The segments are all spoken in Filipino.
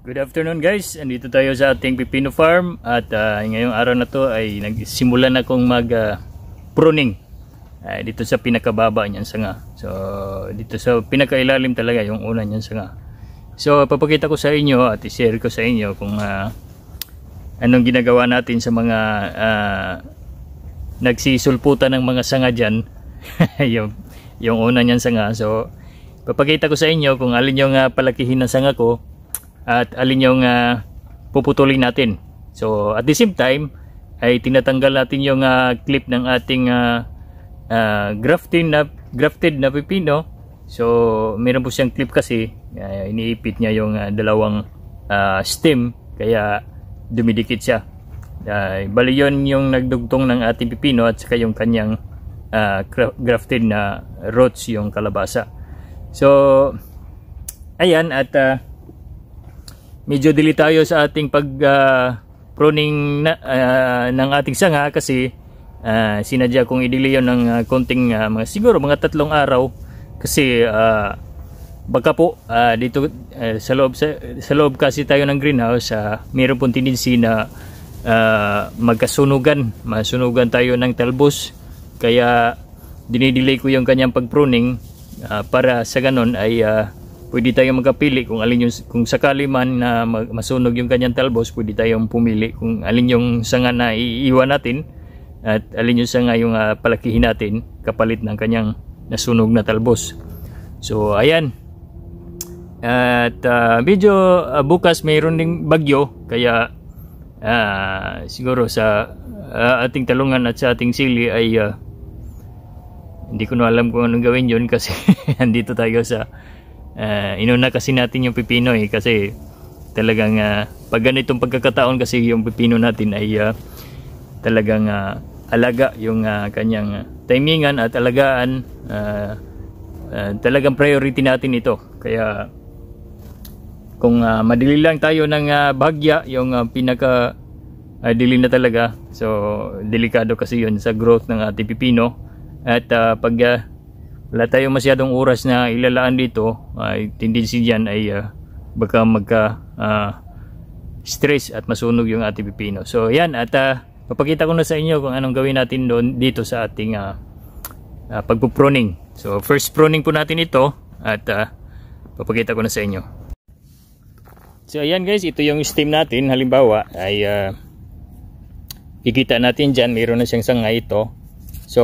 Good afternoon guys, andito tayo sa ating pipino farm at uh, ngayong araw na to ay nagsimula na akong mag uh, pruning uh, dito sa pinakababa niyan sanga so dito sa pinakailalim talaga yung una niyan sanga so papakita ko sa inyo at i-share ko sa inyo kung uh, anong ginagawa natin sa mga uh, nagsisulputan ng mga sanga dyan yung, yung una niyan sanga so papakita ko sa inyo kung alin yung uh, palakihin ng sanga ko at alin yung uh, puputulin natin. So at the same time ay tinatanggal natin yung uh, clip ng ating uh, uh, grafted na grafted na pipino. So meron po siyang clip kasi uh, iniipit niya yung uh, dalawang uh, stem kaya dumidikit siya. Uh, bali yun yung nagdugtong ng ating pipino at saka yung kanyang uh, grafted na roots yung kalabasa. So ayan at uh, medyo delay tayo sa ating pag uh, pruning na, uh, ng ating sanga kasi uh, sinadya kong i-delay ng uh, konting uh, mga siguro mga tatlong araw kasi uh, baka po uh, dito uh, sa loob sa, sa loob kasi tayo ng greenhouse uh, mayroon pong tendency na uh, magkasunugan masunugan tayo ng talbos kaya dinidelay ko yung kanyang pagpruning uh, para sa ganon ay uh, pwede tayong magkapili kung alin yung kung sakali man na masunog yung kanyang talbos pwede tayong pumili kung alin yung sanga na iiwan natin at alin yung sanga yung uh, palakihin natin kapalit ng kanyang nasunog na talbos so ayan at uh, medyo uh, bukas mayroon ding bagyo kaya uh, siguro sa uh, ating talungan at sa ating sili ay uh, hindi ko na alam kung anong gawin yun kasi andito tayo sa uh, inuna kasi natin yung pipino eh kasi talagang uh, pag ganitong pagkakataon kasi yung pipino natin ay uh, talagang uh, alaga yung uh, kanyang uh, timingan at alagaan uh, uh, talagang priority natin ito kaya kung uh, madili lang tayo ng uh, bahagya yung uh, pinaka uh, dili na talaga so delikado kasi yun sa growth ng ating pipino at uh, pag uh, wala tayo masyadong oras na ilalaan dito ay tendency dyan ay uh, baka magka uh, stress at masunog yung ating pipino so yan at uh, ah, papakita ko na sa inyo kung anong gawin natin doon dito sa ating uh, uh, pagpupruning so first pruning po natin ito at uh, papakita ko na sa inyo so ayan guys ito yung stem natin halimbawa ay uh, kikita natin dyan mayroon na siyang sanga ito So,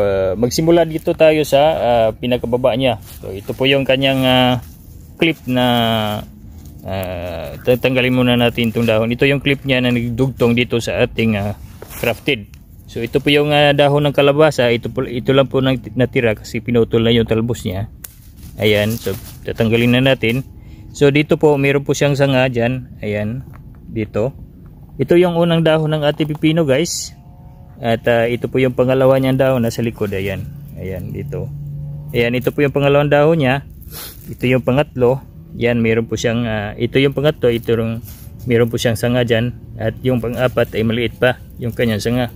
uh, magsimula dito tayo sa uh, pinakababa niya. So, ito po yung kanyang uh, clip na uh, tatanggalin muna natin itong dahon. Ito yung clip niya na nagdugtong dito sa ating uh, crafted. So, ito po yung uh, dahon ng kalabasa. Ito, po, ito lang po natira kasi pinutol na yung talbos niya. Ayan. So, tatanggalin na natin. So, dito po, mayroon po siyang sanga diyan. Ayan. Dito. Ito yung unang dahon ng ating pipino guys. At uh, ito po yung pangalawa niyang dahon nasa likod. Ayan. Ayan dito. Ayan ito po yung pangalawang dahon niya. Ito yung pangatlo. Yan meron po siyang uh, ito yung pangatlo, ito yung meron po siyang sanga diyan at yung pang-apat ay maliit pa yung kanyang sanga.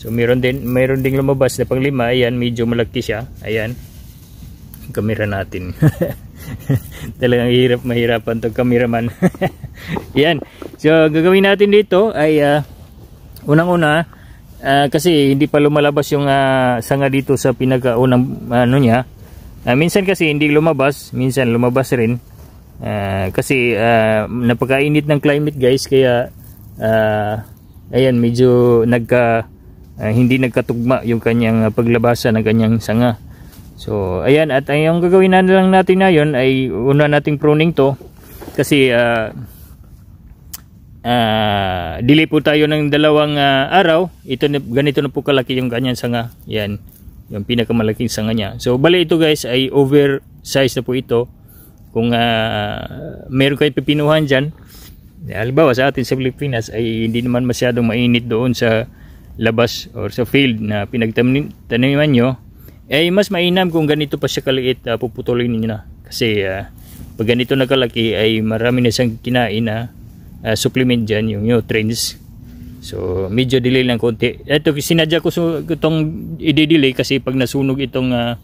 So meron din meron ding lumabas na panglima, ayan medyo malaki siya. Ayan. Yung camera natin. Talagang hirap mahirapan 'tong cameraman. ayan. So gagawin natin dito ay uh, unang-una uh, kasi hindi pa lumalabas yung uh, sanga dito sa pinakaunang ano niya. Uh, minsan kasi hindi lumabas, minsan lumabas rin. Uh, kasi uh, napakainit ng climate guys kaya uh, ayan medyo nagka uh, hindi nagkatugma yung kanyang paglabasa ng kanyang sanga. So ayan at ang gagawin na lang natin na ay una nating pruning to kasi uh, uh, delay po tayo ng dalawang uh, araw ito ganito na po kalaki yung kanyang sanga yan yung pinakamalaking sanga niya so bali ito guys ay oversized na po ito kung uh, meron kayo pipinuhan dyan halimbawa sa atin sa Pilipinas ay hindi naman masyadong mainit doon sa labas or sa field na pinagtaniman nyo ay eh, mas mainam kung ganito pa siya kaliit uh, puputulin niyo na kasi uh, pag ganito na kalaki ay marami na siyang kinain na uh, uh, supplement dyan yung nutrients so medyo delay lang konti eto sinadya ko so, itong i-delay kasi pag nasunog itong uh,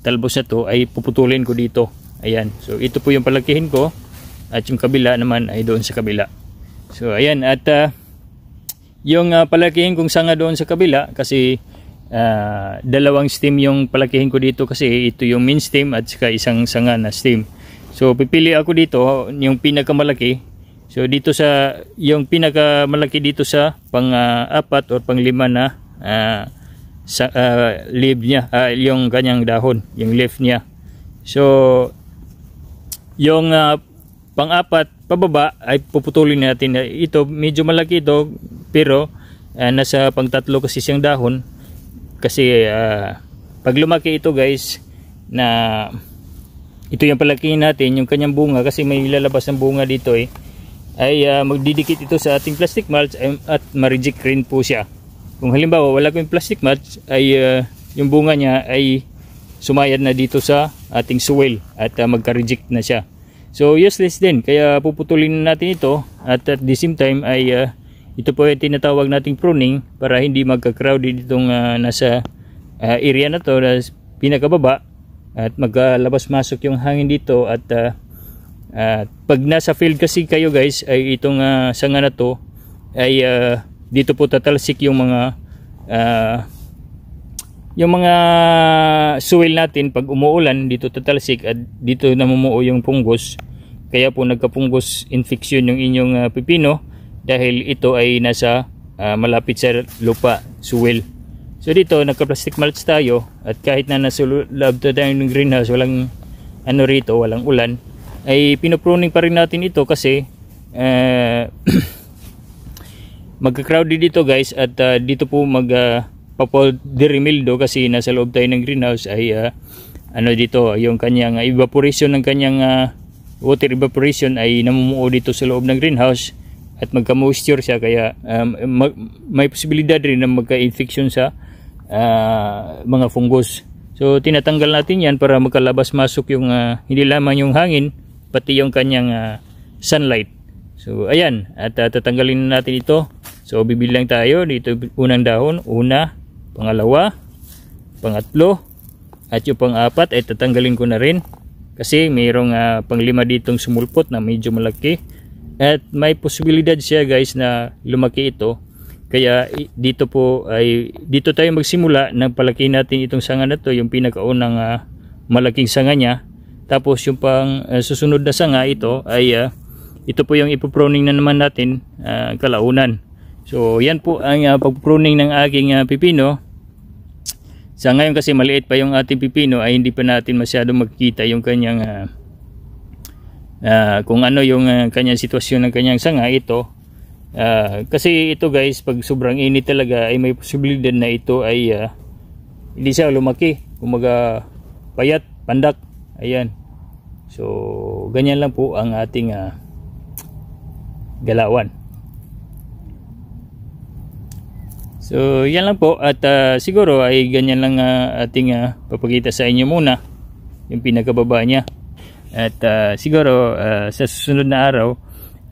talbos na to ay puputulin ko dito ayan so ito po yung palakihin ko at yung kabila naman ay doon sa kabila so ayan at uh, yung uh, palakihin kong nga doon sa kabila kasi uh, dalawang stem yung palakihin ko dito kasi ito yung main stem at saka isang sanga na stem so pipili ako dito yung pinakamalaki So dito sa yung pinakamalaki dito sa pang-apat uh, or pang-lima na uh, sa uh, leaf niya, uh, yung kanyang dahon, yung leaf niya. So yung uh, pang-apat pababa ay puputulin natin. Ito medyo malaki ito pero uh, nasa pangtatlo kasi siyang dahon kasi uh, pag lumaki ito guys na ito yung palakihin natin yung kanyang bunga kasi may lalabas ng bunga dito eh ay uh, magdidikit ito sa ating plastic mulch at ma-reject rin po siya. Kung halimbawa wala kong plastic mulch ay uh, yung bunga niya ay sumayad na dito sa ating soil at uh, magka-reject na siya. So useless din kaya puputulin natin ito at at the same time ay uh, ito po ay tinatawag nating pruning para hindi magka-crowded itong uh, nasa uh, area na to na pinakababa at maglalabas masok yung hangin dito at uh, at uh, pag nasa field kasi kayo guys ay itong uh, sanga na to ay uh, dito po tatalsik yung mga uh, yung mga soil natin pag umuulan dito tatalsik at dito namumuo yung punggos kaya po nagkapunggos infection yung inyong uh, pipino dahil ito ay nasa uh, malapit sa lupa soil so dito nagka plastic mulch tayo at kahit na nasa loob tayo ng greenhouse walang ano rito walang ulan ay pinopruning pa rin natin ito kasi eh magka-crowded dito guys at uh, dito po mag uh, ah, papal derimildo kasi nasa loob tayo ng greenhouse ay uh, ano dito yung kanyang evaporation ng kanyang uh, water evaporation ay namumuo dito sa loob ng greenhouse at magka-moisture siya kaya um, may posibilidad rin na magka-infection sa uh, mga fungus. So tinatanggal natin 'yan para magkalabas-masok yung uh, hindi lamang yung hangin pati yung kanyang uh, sunlight. So ayan, at uh, tatanggalin natin ito. So bibili tayo dito unang dahon, una, pangalawa, pangatlo, at yung pang-apat ay eh, tatanggalin ko na rin kasi mayroong uh, panglima ditong sumulpot na medyo malaki at may posibilidad siya guys na lumaki ito kaya dito po ay dito tayo magsimula nang palaki natin itong sanga na to yung pinakaunang uh, malaking sanga niya tapos yung pang uh, susunod na sanga ito ay uh, ito po yung ipo-pruning na naman natin uh, kalaunan. So yan po ang uh, ah, pag-pruning ng aking uh, pipino. Sa ngayon kasi maliit pa yung ating pipino ay hindi pa natin masyado magkita yung kanyang uh, uh, kung ano yung uh, kanyang sitwasyon ng kanyang sanga ito. Uh, kasi ito guys pag sobrang init talaga ay may posibilidad na ito ay uh, hindi siya lumaki kumaga payat, pandak ayan so ganyan lang po ang ating uh, galawan so yan lang po at uh, siguro ay ganyan lang uh, ating uh, papakita sa inyo muna yung pinakababa niya at uh, siguro uh, sa susunod na araw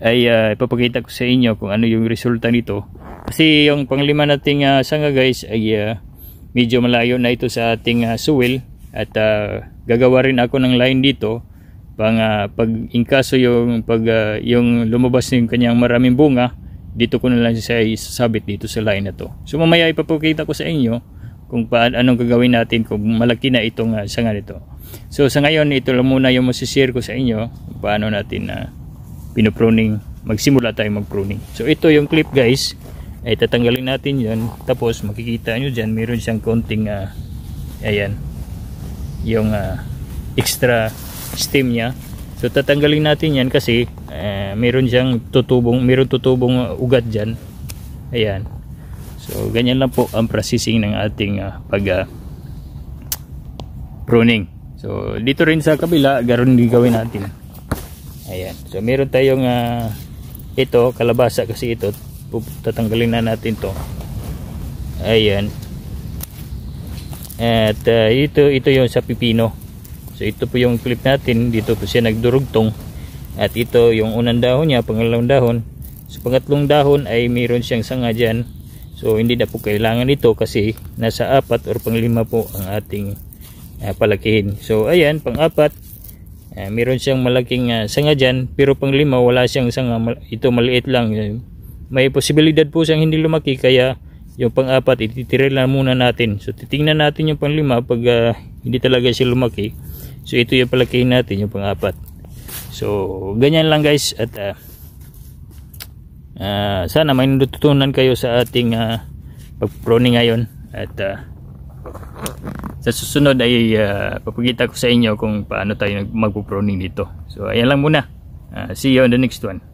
ay uh, ipapakita ko sa inyo kung ano yung resulta nito kasi yung panglima nating uh, sanga guys ay uh, medyo malayo na ito sa ating uh, suwil at uh, gagawa rin ako ng line dito pang uh, pag inkaso yung pag uh, yung lumabas yung kanyang maraming bunga dito ko na lang siya isasabit dito sa line na to so mamaya ipapakita ko sa inyo kung paano anong gagawin natin kung malaki na itong uh, sanga nito so sa ngayon ito lang muna yung masishare ko sa inyo kung paano natin na uh, pinopruning magsimula tayo magpruning so ito yung clip guys ay tatanggalin natin yon tapos makikita nyo dyan meron siyang konting uh, ayan yung uh, extra steam niya so tatanggalin natin yan kasi uh, meron siyang tutubong mayroon tutubong ah, ugat diyan. ayan so ganyan lang po ang processing ng ating uh, pag uh, pruning so dito rin sa kabila garon din gawin natin ayan so meron tayong uh, ito kalabasa kasi ito tatanggalin na natin to ayan at uh, ito, ito yung sa pipino. So ito po yung clip natin. Dito po siya nagdurugtong. At ito yung unang dahon niya, pangalawang dahon. So pangatlong dahon ay mayroon siyang sanga diyan. So hindi na po kailangan ito kasi nasa apat or panglima po ang ating uh, palakihin. So ayan, pang-apat. Uh, mayroon siyang malaking uh, sanga diyan, Pero panglima wala siyang sanga. Ito maliit lang. May posibilidad po siyang hindi lumaki kaya yung pang-apat ititira lang muna natin so titingnan natin yung pang-lima pag uh, hindi talaga siya lumaki so ito yung palakihin natin yung pang-apat so ganyan lang guys at uh, uh, sana may natutunan kayo sa ating uh, pag-proning ngayon at uh, sa susunod ay uh, papakita ko sa inyo kung paano tayo magpo-proning dito so ayan lang muna uh, see you on the next one